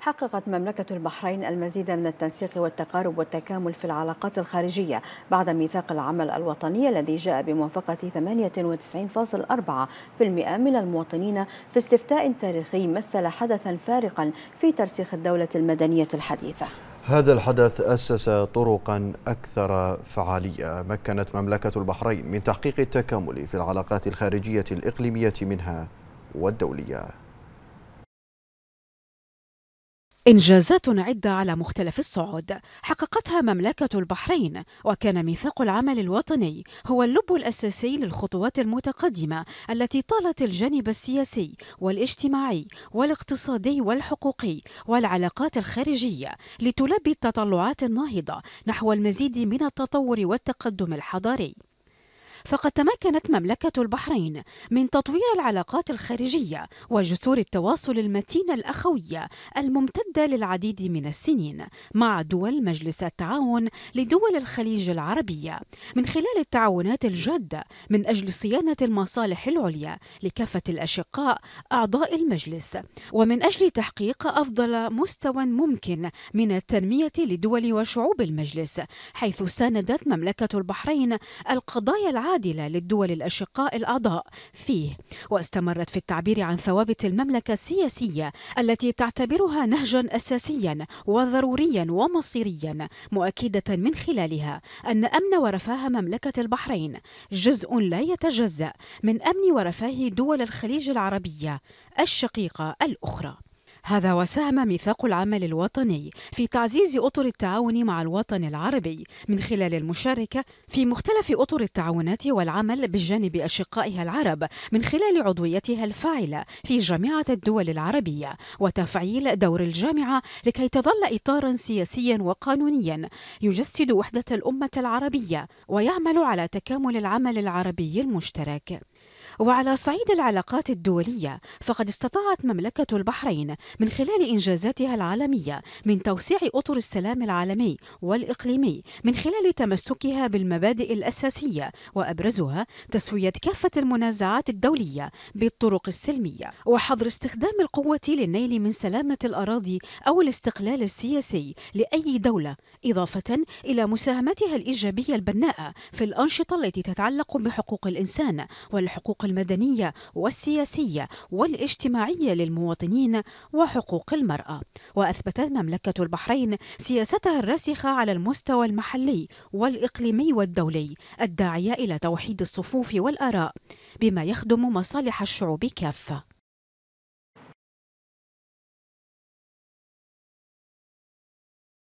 حققت مملكة البحرين المزيد من التنسيق والتقارب والتكامل في العلاقات الخارجية بعد ميثاق العمل الوطني الذي جاء بموافقة 98.4% من المواطنين في استفتاء تاريخي مثل حدثا فارقا في ترسيخ الدولة المدنية الحديثة هذا الحدث أسس طرقا أكثر فعالية مكنت مملكة البحرين من تحقيق التكامل في العلاقات الخارجية الإقليمية منها والدولية إنجازات عدة على مختلف الصعود حققتها مملكة البحرين وكان ميثاق العمل الوطني هو اللب الأساسي للخطوات المتقدمة التي طالت الجانب السياسي والاجتماعي والاقتصادي والحقوقي والعلاقات الخارجية لتلبي التطلعات الناهضة نحو المزيد من التطور والتقدم الحضاري فقد تمكنت مملكة البحرين من تطوير العلاقات الخارجية وجسور التواصل المتينة الأخوية الممتدة للعديد من السنين مع دول مجلس التعاون لدول الخليج العربية من خلال التعاونات الجادة من أجل صيانة المصالح العليا لكافة الأشقاء أعضاء المجلس ومن أجل تحقيق أفضل مستوى ممكن من التنمية لدول وشعوب المجلس حيث ساندت مملكة البحرين القضايا العامة عادلة للدول الأشقاء الأعضاء فيه واستمرت في التعبير عن ثوابت المملكة السياسية التي تعتبرها نهجا أساسيا وضروريا ومصيريا مؤكدة من خلالها أن أمن ورفاه مملكة البحرين جزء لا يتجزأ من أمن ورفاه دول الخليج العربية الشقيقة الأخرى هذا وساهم ميثاق العمل الوطني في تعزيز اطر التعاون مع الوطن العربي من خلال المشاركه في مختلف اطر التعاونات والعمل بجانب اشقائها العرب من خلال عضويتها الفاعله في جامعه الدول العربيه وتفعيل دور الجامعه لكي تظل اطارا سياسيا وقانونيا يجسد وحده الامه العربيه ويعمل على تكامل العمل العربي المشترك وعلى صعيد العلاقات الدولية فقد استطاعت مملكة البحرين من خلال إنجازاتها العالمية من توسيع أطر السلام العالمي والإقليمي من خلال تمسكها بالمبادئ الأساسية وأبرزها تسوية كافة المنازعات الدولية بالطرق السلمية وحظر استخدام القوة للنيل من سلامة الأراضي أو الاستقلال السياسي لأي دولة إضافة إلى مساهمتها الإيجابية البناءة في الأنشطة التي تتعلق بحقوق الإنسان والحقوق الحقوق المدنية والسياسية والاجتماعية للمواطنين وحقوق المرأة وأثبتت مملكة البحرين سياستها الراسخة على المستوى المحلي والإقليمي والدولي الداعية إلى توحيد الصفوف والآراء بما يخدم مصالح الشعوب كافة